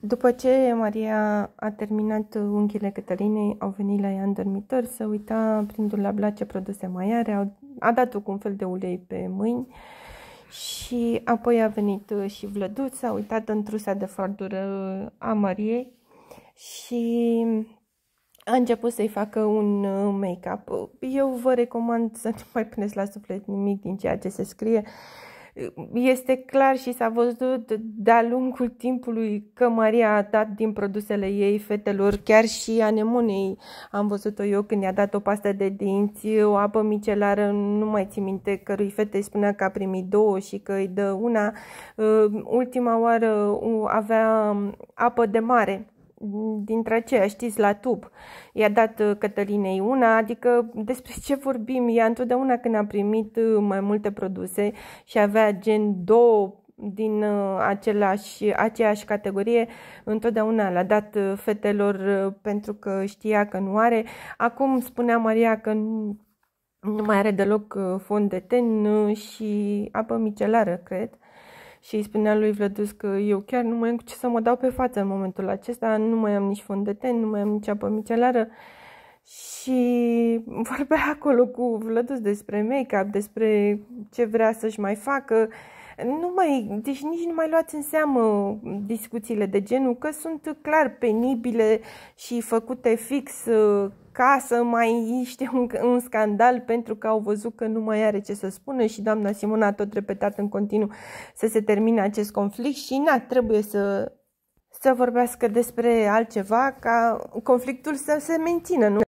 După ce Maria a terminat unghiile Cătălinei, au venit la ea în dormitor, să uita prin dulabla ce produse mai are, a, a dat-o cu un fel de ulei pe mâini și apoi a venit uh, și Vlăduț, a uitat în trusa de fardură uh, a Mariei și a început să-i facă un uh, make-up. Eu vă recomand să nu mai puneți la suflet nimic din ceea ce se scrie este clar și s-a văzut de-a lungul timpului că Maria a dat din produsele ei fetelor, chiar și anemonei. Am văzut-o eu când i-a dat o pastă de dinți, o apă micelară, nu mai țin minte, cărui fete spunea că a primit două și că îi dă una. Ultima oară avea apă de mare dintre aceia, știți, la tub. I-a dat uh, Cătălinei una, adică despre ce vorbim. Ea întotdeauna când a primit uh, mai multe produse și avea gen două din uh, același, aceeași categorie, întotdeauna l-a dat fetelor pentru că știa că nu are. Acum spunea Maria că nu, nu mai are deloc fond de ten și apă micelară, cred și îi spunea lui Vlădus că eu chiar nu mai am cu ce să mă dau pe față în momentul acesta, nu mai am nici ten, nu mai am nici apă micelară și vorbea acolo cu Vlădus despre make-up, despre ce vrea să-și mai facă, nu mai, deci nici nu mai luați în seamă discuțiile de genul că sunt clar penibile și făcute fix ca să mai este un, un scandal pentru că au văzut că nu mai are ce să spună și doamna Simona a tot repetat în continuu să se termine acest conflict și na, trebuie să, să vorbească despre altceva ca conflictul să se mențină, nu?